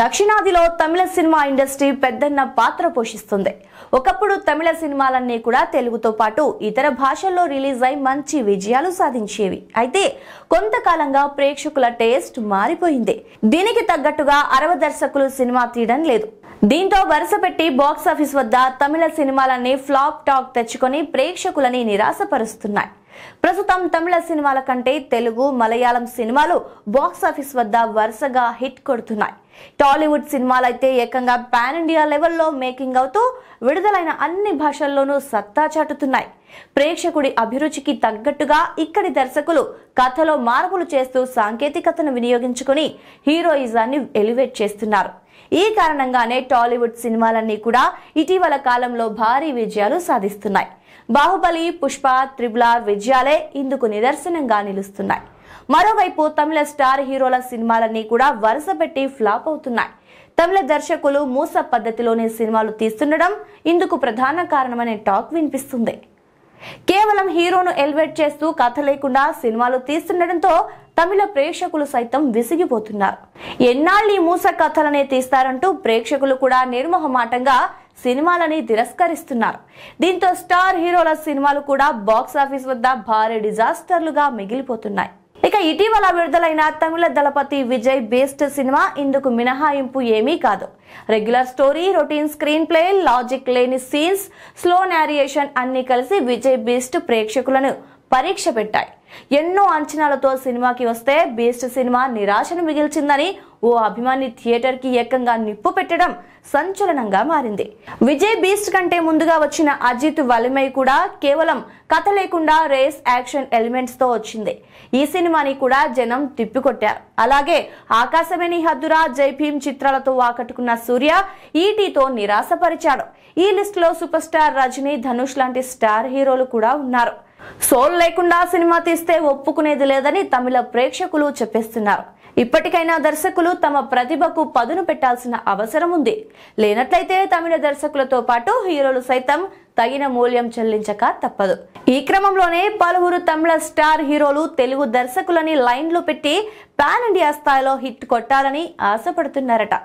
దక్షిణాదిలో తమిళ cinema industry పెద్దన్న పాత్ర పోషిస్తుంది ఒకప్పుడు తమిళ సినిమాలన్నీ కూడా తెలుగుతో పాటు ఇతర భాషల్లో రిలీజ్ అయి మంచి విజయాలు సాధించేవి అయితే కొంతకాలంగా ప్రేక్షకుల టేస్ట్ మారిపోయింది దీనికి తగ్గట్టుగా అరవ దర్శకులు సినిమా తీయడం లేదు దీంతో వరుస పెట్టి బాక్సాఫీస్ వద్ద తమిళ సినిమాలన్నీ ఫ్లాప్ టాక్ తెచ్చుకొని ప్రేక్షకులని నిరాశపరుస్తున్నాయి ప్రస్తుతం తమిళ సినిమాల కంటే తెలుగు మలయాళం సినిమాలు బాక్స్ ఆఫీస్ వద్ద వరుసగా హిట్ కొడుతున్నాయి టాలీవుడ్ సినిమాలైతే ఏకంగా పాన్ ఇండియా లెవెల్లో మేకింగ్ అవుతూ విడుదలైన అన్ని భాషల్లోనూ సత్తా చాటుతున్నాయి ప్రేక్షకుడి అభిరుచికి తగ్గట్టుగా ఇక్కడి దర్శకులు కథలో మార్పులు చేస్తూ సాంకేతికతను వినియోగించుకుని హీరోయిజాన్ని ఎలివేట్ చేస్తున్నారు ఈ కారణంగానే టాలీవుడ్ సినిమాలన్నీ కూడా ఇటీవల కాలంలో భారీ విజయాలు సాధిస్తున్నాయి బాహుబలి పుష్ప త్రిబులార్ విజయాలే ఇందుకు నిదర్శనంగా నిలుస్తున్నాయి మరోవైపు తమిళ స్టార్ హీరోల సినిమాలన్నీ కూడా వరుస పెట్టి ఫ్లాప్ అవుతున్నాయి తమిళ దర్శకులు మూస పద్ధతిలోనే సినిమాలు తీస్తుండడం ఇందుకు ప్రధాన కారణమనే టాక్ వినిపిస్తుంది కేవలం హీరోను ఎలివేట్ చేస్తూ కథ లేకుండా సినిమాలు తీస్తుండటంతో తమిళ ప్రేక్షకులు సైతం విసిగిపోతున్నారు ఎన్నాళ్ళు మూస కథలనే తీస్తారంటూ ప్రేక్షకులు కూడా నిర్మహమాటంగా సినిమాలని తిరస్కరిస్తున్నారు దీంతో స్టార్ హీరోల సినిమాలు కూడా బాక్స్ ఆఫీస్ వద్ద భారీ డిజాస్టర్లుగా మిగిలిపోతున్నాయి ఇక ఇటీవల విడుదలైన తమిళ దళపతి విజయ్ బేస్డ్ సినిమా ఇందుకు మినహాయింపు ఏమీ కాదు regular story routine screenplay logic లేని సీన్స్ స్లో నారియేషన్ అన్ని కలిసి విజయ్ బేస్డ్ ప్రేక్షకులను పరీక్ష పెట్టాయి ఎన్నో అంచనాలతో సినిమాకి వస్తే బీస్ట్ సినిమా నిరాశను మిగిల్చిందని ఓ అభిమాని థియేటర్కి ఏకంగా నిప్పు పెట్టడం సంచలనంగా మారింది విజయ్ బీస్ట్ కంటే ముందుగా వచ్చిన అజిత్ వలిమై కూడా కేవలం కథ లేకుండా రేస్ యాక్షన్ ఎలిమెంట్స్తో వచ్చింది ఈ సినిమాని కూడా జనం తిప్పికొట్టారు అలాగే ఆకాశమేని హద్దురా జై భీమ్ చిత్రాలతో ఆకట్టుకున్న సూర్య ఈటీతో నిరాశపరిచాడు ఈ లో సూపర్ స్టార్ రజనీ ధనుష్ లాంటి స్టార్ హీరోలు కూడా ఉన్నారు సోల్ లేకుండా సినిమా తీస్తే ఒప్పుకునేది లేదని తమిళ ప్రేక్షకులు చెప్పేస్తున్నారు ఇప్పటికైనా దర్శకులు తమ ప్రతిభకు పదును పెట్టాల్సిన అవసరం ఉంది లేనట్లయితే తమిళ దర్శకులతో పాటు హీరోలు సైతం తగిన మూల్యం చెల్లించక తప్పదు ఈ క్రమంలోనే పలువురు తమిళ స్టార్ హీరోలు తెలుగు దర్శకులని లైన్లో పెట్టి పాన్ ఇండియా స్థాయిలో హిట్ కొట్టాలని ఆశపడుతున్నారట